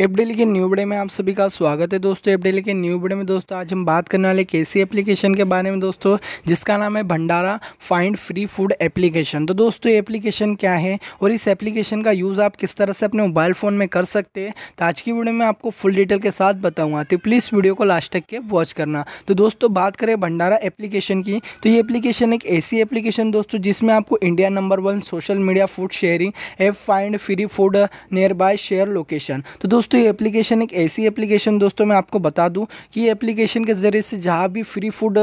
एपडेल के न्यू बड़े में आप सभी का स्वागत है दोस्तों एपडेल के न्यू बड़े में दोस्तों आज हम बात करने वाले एक ऐसी एप्लीकेशन के बारे में दोस्तों जिसका नाम है Bhandara find free food application तो दोस्तों ये एप्लीकेशन क्या है और इस एप्लीकेशन का यूज़ आप किस तरह से अपने मोबाइल फ़ोन में कर सकते हैं तो आज की वीडियो में आपको फुल डिटेल के साथ बताऊँगा तो प्लीज़ वीडियो को लास्ट तक के वॉच करना तो दोस्तों बात करें भंडारा एप्लीकेशन की तो ये एप्लीकेशन एक ऐसी एप्लीकेशन दोस्तों जिसमें आपको India number one social media food sharing app find free food nearby share location तो दोस्तों दोस्तों ये एप्लीकेशन एक ऐसी एप्लीकेशन दोस्तों मैं आपको बता दूं कि ये एप्लीकेशन के ज़रिए से जहाँ भी फ्री फूड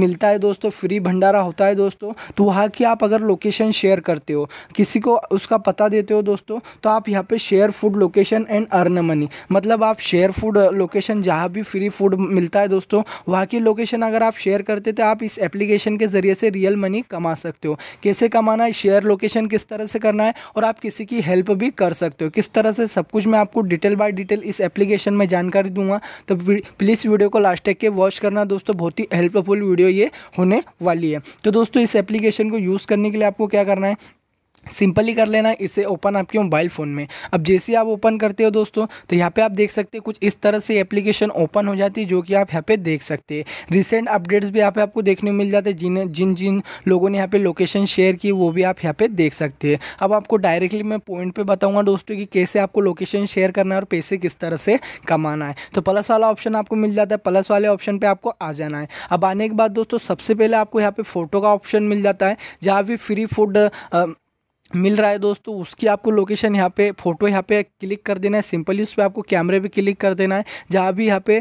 मिलता है दोस्तों फ्री भंडारा होता है दोस्तों तो वहाँ की आप अगर लोकेशन शेयर करते हो किसी को उसका पता देते हो दोस्तों तो आप यहाँ पर share food location and earn money मतलब आप शेयर फूड लोकेशन जहाँ भी फ्री फूड मिलता है दोस्तों वहाँ की लोकेशन अगर आप शेयर करते तो आप इस एप्लीकेशन के ज़रिए से रियल मनी कमा सकते हो कैसे कमाना है शेयर लोकेशन किस तरह से करना है और आप किसी की हेल्प भी कर सकते हो किस तरह से सब कुछ मैं आपको डिटेल बाय डिटेल इस एप्लीकेशन में जानकारी दूंगा तो प्लीज़ वीडियो को लास्ट तक के वॉच करना दोस्तों बहुत ही हेल्पफुल वीडियो ये होने वाली है तो दोस्तों इस एप्लीकेशन को यूज़ करने के लिए आपको क्या करना है सिंपली कर लेना इसे ओपन आपके मोबाइल फ़ोन में अब जैसे आप ओपन करते हो दोस्तों तो यहाँ पे आप देख सकते हैं कुछ इस तरह से एप्लीकेशन ओपन हो जाती है जो कि आप यहाँ पे देख सकते हैं रिसेंट अपडेट्स भी यहाँ पे आपको देखने मिल जाते हैं जिन्हें जिन जिन लोगों ने यहाँ पे लोकेशन शेयर की वो भी आप यहाँ पर देख सकते हैं अब आपको डायरेक्टली मैं पॉइंट पर बताऊँगा दोस्तों कि कैसे आपको लोकेशन शेयर करना है और पैसे किस तरह से कमाना है तो प्लस वाला ऑप्शन आपको मिल जाता है प्लस वाले ऑप्शन पर आपको आ जाना है अब आने के बाद दोस्तों सबसे पहले आपको यहाँ पर फ़ोटो का ऑप्शन मिल जाता है जहाँ भी फ्री फूड मिल रहा है दोस्तों उसकी आपको लोकेशन यहाँ पे फोटो यहाँ पे क्लिक कर देना है सिंपली उस पर आपको कैमरे पे क्लिक कर देना है जहाँ भी यहाँ पे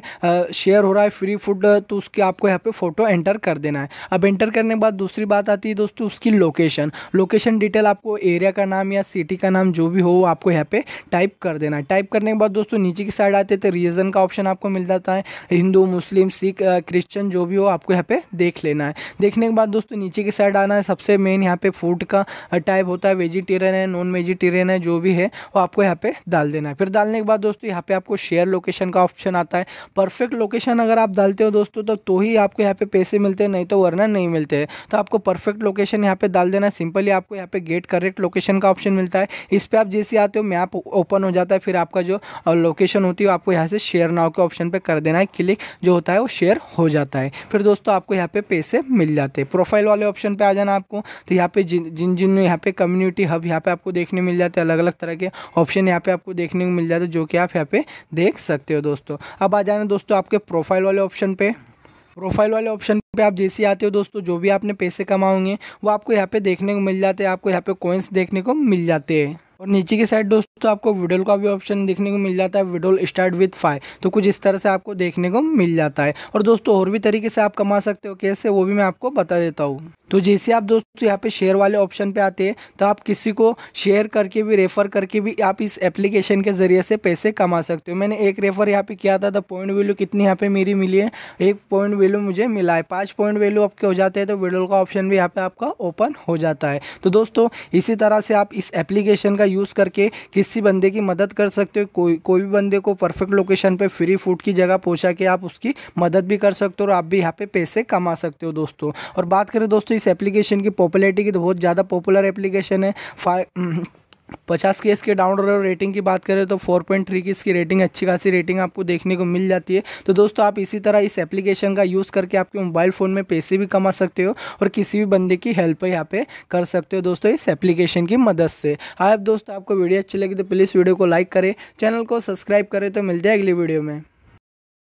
शेयर हो रहा है फ्री फूड तो उसके आपको यहाँ पे फ़ोटो एंटर कर देना है अब एंटर करने के बाद दूसरी बात आती है दोस्तों उसकी लोकेशन लोकेशन डिटेल आपको एरिया का नाम या सिटी का नाम जो भी हो आपको यहाँ पर टाइप कर देना है टाइप करने के बाद दोस्तों नीचे की साइड आते तो रीज़न का ऑप्शन आपको मिल जाता है हिंदू मुस्लिम सिख क्रिश्चन जो भी हो आपको यहाँ पर देख लेना है देखने के बाद दोस्तों नीचे की साइड आना है सबसे मेन यहाँ पर फूड का टाइप होता है वेजिटेरियन है नॉन वेजिटेरियन है जो भी है वो आपको यहाँ पे डाल देना है फिर डालने के बाद दोस्तों यहाँ पे आपको शेयर लोकेशन का ऑप्शन आता है परफेक्ट लोकेशन अगर आप डालते हो दोस्तों तो तो ही आपको यहाँ पे पैसे मिलते हैं नहीं तो वरना नहीं मिलते हैं तो आपको परफेक्ट लोकेशन यहाँ पे डाल देना सिंपली आपको यहाँ पे गेट करेक्ट लोकेशन का ऑप्शन मिलता है इस पर आप जैसे आते हो मैप ओपन हो जाता है फिर आपका जो लोकेशन होती है आपको यहाँ से शेयर नाव के ऑप्शन पर कर देना है क्लिक जो होता है वो शेयर हो जाता है फिर दोस्तों आपको यहाँ पे पैसे मिल जाते हैं प्रोफाइल वाले ऑप्शन पर आ जाना आपको तो यहाँ पे जिन जिन यहाँ पे कम्युनिटी कम्युनिटी हब यहाँ पे आपको देखने मिल जाते हैं अलग अलग तरह के ऑप्शन यहाँ पे आपको देखने को मिल जाते हैं जो कि आप यहाँ पे देख सकते हो दोस्तों अब आ जाना दोस्तों आपके प्रोफाइल वाले ऑप्शन पे प्रोफाइल वाले ऑप्शन पे आप जैसे आते हो दोस्तों जो भी आपने पैसे कमाओगे वो आपको यहाँ पे देखने को मिल जाते हैं आपको यहाँ पे कोइंस देखने को मिल जाते हैं और नीचे की साइड दोस्तों आपको विडोल का भी ऑप्शन देखने को मिल जाता है विडोल स्टार्ट विथ फाइव तो कुछ इस तरह से आपको देखने को मिल जाता है और दोस्तों और भी तरीके से आप कमा सकते हो कैसे वो भी मैं आपको बता देता हूँ तो जैसे आप दोस्तों यहाँ पे शेयर वाले ऑप्शन पे आते हैं तो आप किसी को शेयर करके भी रेफर करके भी आप इस एप्लीकेशन के ज़रिए से पैसे कमा सकते हो मैंने एक रेफर यहाँ पे किया था तो पॉइंट वैल्यू कितनी यहाँ पे मेरी मिली है एक पॉइंट वैल्यू मुझे मिला है पाँच पॉइंट वैल्यू आपके हो जाते हैं तो विडोल का ऑप्शन भी यहाँ पर आपका ओपन हो जाता है तो दोस्तों इसी तरह से आप इस एप्लीकेशन का यूज़ करके किसी बंदे की मदद कर सकते हो कोई कोई भी बंदे को परफेक्ट लोकेशन पे फ्री फूड की जगह पहुँचा के आप उसकी मदद भी कर सकते हो और आप भी यहाँ पे पैसे कमा सकते हो दोस्तों और बात करें दोस्तों इस एप्लीकेशन की पॉपुलरिटी की तो बहुत ज़्यादा पॉपुलर एप्लीकेशन है फाइव हम्म, पचास के इसके डाउन रेटिंग की बात करें तो फोर पॉइंट थ्री की इसकी रेटिंग अच्छी खासी रेटिंग आपको देखने को मिल जाती है तो दोस्तों आप इसी तरह इस एप्लीकेशन का यूज़ करके आपके मोबाइल फ़ोन में पैसे भी कमा सकते हो और किसी भी बंदे की हेल्प यहाँ पे कर सकते हो दोस्तों इस एप्लीकेशन की मदद से आप हाँ, दोस्तों आपको वीडियो अच्छी लगी तो प्लीज़ वीडियो को लाइक करें चैनल को सब्सक्राइब करें तो मिलते हैं अगली वीडियो में